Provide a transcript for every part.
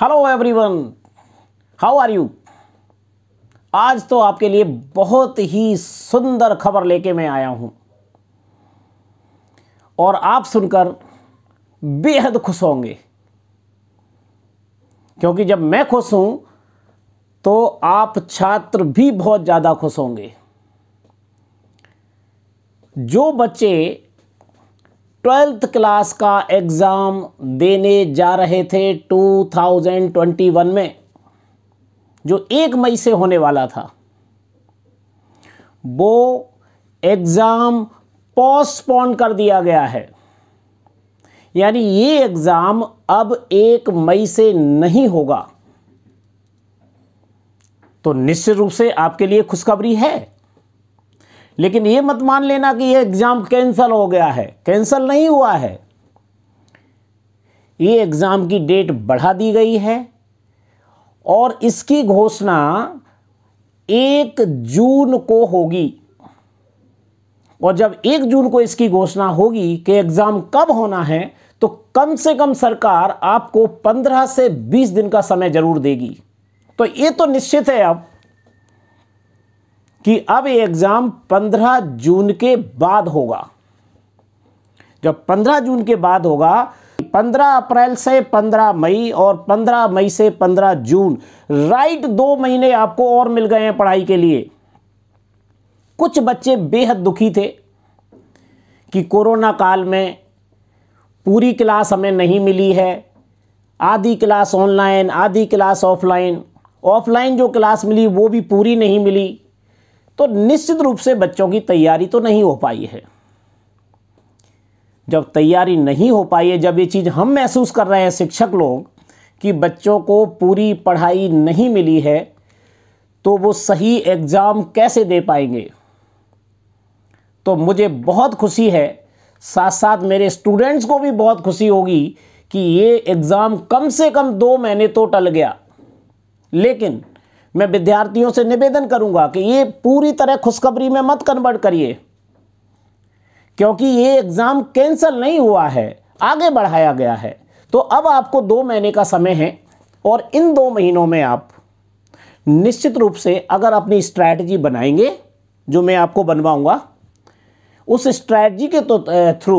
hello everyone how are you आज तो आपके लिए बहुत ही सुंदर खबर लेके मैं आया हूं और आप सुनकर बेहद खुश होंगे क्योंकि जब मैं खुश हूं तो आप छात्र भी बहुत ज़्यादा खुश होंगे जो बच्चे ट्वेल्थ क्लास का एग्ज़ाम देने जा रहे थे 2021 में जो एक मई से होने वाला था वो एग्ज़ाम पोस्टपोन कर दिया गया है यानी ये एग्ज़ाम अब एक मई से नहीं होगा तो निश्चित रूप से आपके लिए खुशखबरी है लेकिन ये मत मान लेना कि ये एग्ज़ाम कैंसिल हो गया है कैंसिल नहीं हुआ है ये एग्ज़ाम की डेट बढ़ा दी गई है और इसकी घोषणा एक जून को होगी और जब एक जून को इसकी घोषणा होगी कि एग्ज़ाम कब होना है तो कम से कम सरकार आपको पंद्रह से बीस दिन का समय ज़रूर देगी तो ये तो निश्चित है अब कि अब ये एग्ज़ाम 15 जून के बाद होगा जब 15 जून के बाद होगा 15 अप्रैल से 15 मई और 15 मई से 15 जून राइट दो महीने आपको और मिल गए हैं पढ़ाई के लिए कुछ बच्चे बेहद दुखी थे कि कोरोना काल में पूरी क्लास हमें नहीं मिली है आधी क्लास ऑनलाइन आधी क्लास ऑफलाइन ऑफलाइन जो क्लास मिली वो भी पूरी नहीं मिली तो निश्चित रूप से बच्चों की तैयारी तो नहीं हो पाई है जब तैयारी नहीं हो पाई है जब ये चीज़ हम महसूस कर रहे हैं शिक्षक लोग कि बच्चों को पूरी पढ़ाई नहीं मिली है तो वो सही एग्ज़ाम कैसे दे पाएंगे तो मुझे बहुत खुशी है साथ साथ मेरे स्टूडेंट्स को भी बहुत खुशी होगी कि ये एग्ज़ाम कम से कम दो महीने तो टल गया लेकिन मैं विद्यार्थियों से निवेदन करूंगा कि ये पूरी तरह खुशखबरी में मत कन्वर्ट करिए क्योंकि ये एग्ज़ाम कैंसिल नहीं हुआ है आगे बढ़ाया गया है तो अब आपको दो महीने का समय है और इन दो महीनों में आप निश्चित रूप से अगर अपनी स्ट्रैटेजी बनाएंगे जो मैं आपको बनवाऊंगा उस स्ट्रैटी के तो थ्रू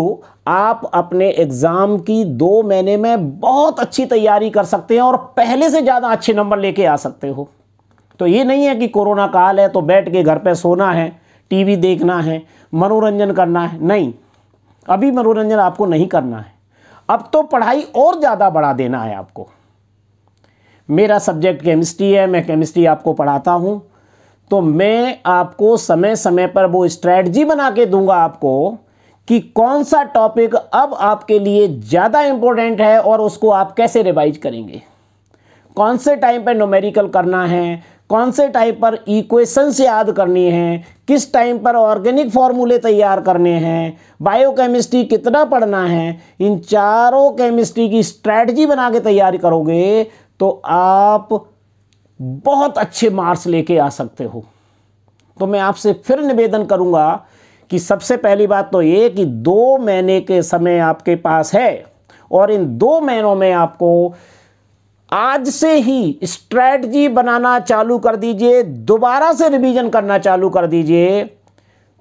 आप अपने एग्ज़ाम की दो महीने में बहुत अच्छी तैयारी कर सकते हैं और पहले से ज़्यादा अच्छे नंबर लेके आ सकते हो तो ये नहीं है कि कोरोना काल है तो बैठ के घर पे सोना है टीवी देखना है मनोरंजन करना है नहीं अभी मनोरंजन आपको नहीं करना है अब तो पढ़ाई और ज़्यादा बढ़ा देना है आपको मेरा सब्जेक्ट केमिस्ट्री है मैं केमिस्ट्री आपको पढ़ाता हूँ तो मैं आपको समय समय पर वो स्ट्रैटजी बना के दूंगा आपको कि कौन सा टॉपिक अब आपके लिए ज़्यादा इम्पोर्टेंट है और उसको आप कैसे रिवाइज करेंगे कौन से टाइम पे नोमेरिकल करना है कौन से टाइम पर इक्वेशंस याद करनी है किस टाइम पर ऑर्गेनिक फॉर्मूले तैयार करने हैं बायोकेमिस्ट्री कितना पढ़ना है इन चारों केमिस्ट्री की स्ट्रेटजी बना के तैयारी करोगे तो आप बहुत अच्छे मार्क्स लेके आ सकते हो तो मैं आपसे फिर निवेदन करूंगा कि सबसे पहली बात तो ये कि दो महीने के समय आपके पास है और इन दो महीनों में आपको आज से ही स्ट्रैटी बनाना चालू कर दीजिए दोबारा से रिवीजन करना चालू कर दीजिए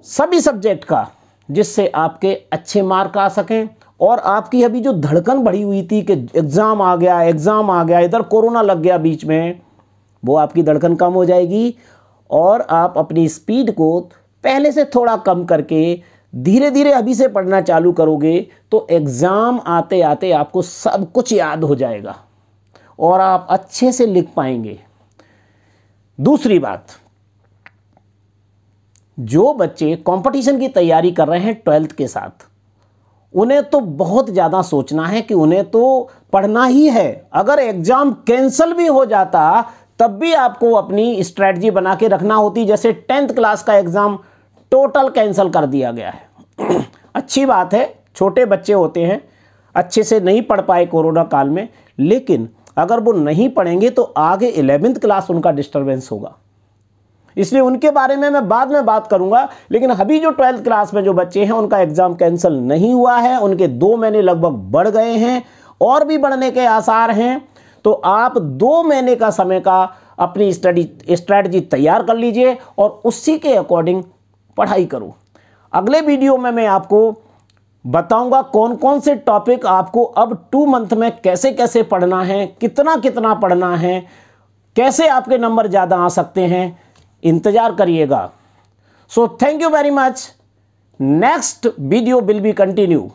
सभी सब्जेक्ट का जिससे आपके अच्छे मार्क आ सकें और आपकी अभी जो धड़कन बढ़ी हुई थी कि एग्ज़ाम आ गया एग्ज़ाम आ गया इधर कोरोना लग गया बीच में वो आपकी धड़कन कम हो जाएगी और आप अपनी स्पीड को पहले से थोड़ा कम करके धीरे धीरे अभी से पढ़ना चालू करोगे तो एग्ज़ाम आते आते आपको सब कुछ याद हो जाएगा और आप अच्छे से लिख पाएंगे दूसरी बात जो बच्चे कंपटीशन की तैयारी कर रहे हैं ट्वेल्थ के साथ उन्हें तो बहुत ज़्यादा सोचना है कि उन्हें तो पढ़ना ही है अगर एग्ज़ाम कैंसिल भी हो जाता तब भी आपको अपनी स्ट्रेटजी बना के रखना होती जैसे टेंथ क्लास का एग्ज़ाम टोटल कैंसिल कर दिया गया है अच्छी बात है छोटे बच्चे होते हैं अच्छे से नहीं पढ़ पाए कोरोना काल में लेकिन अगर वो नहीं पढ़ेंगे तो आगे इलेवेंथ क्लास उनका डिस्टर्बेंस होगा इसलिए उनके बारे में मैं बाद में बात करूंगा लेकिन अभी जो ट्वेल्थ क्लास में जो बच्चे हैं उनका एग्ज़ाम कैंसिल नहीं हुआ है उनके दो महीने लगभग बढ़ गए हैं और भी बढ़ने के आसार हैं तो आप दो महीने का समय का अपनी स्टडी स्ट्रैटी तैयार कर लीजिए और उसी के अकॉर्डिंग पढ़ाई करो अगले वीडियो में मैं आपको बताऊंगा कौन कौन से टॉपिक आपको अब टू मंथ में कैसे कैसे पढ़ना है कितना कितना पढ़ना है कैसे आपके नंबर ज़्यादा आ सकते हैं इंतज़ार करिएगा so thank you very much next video will be continue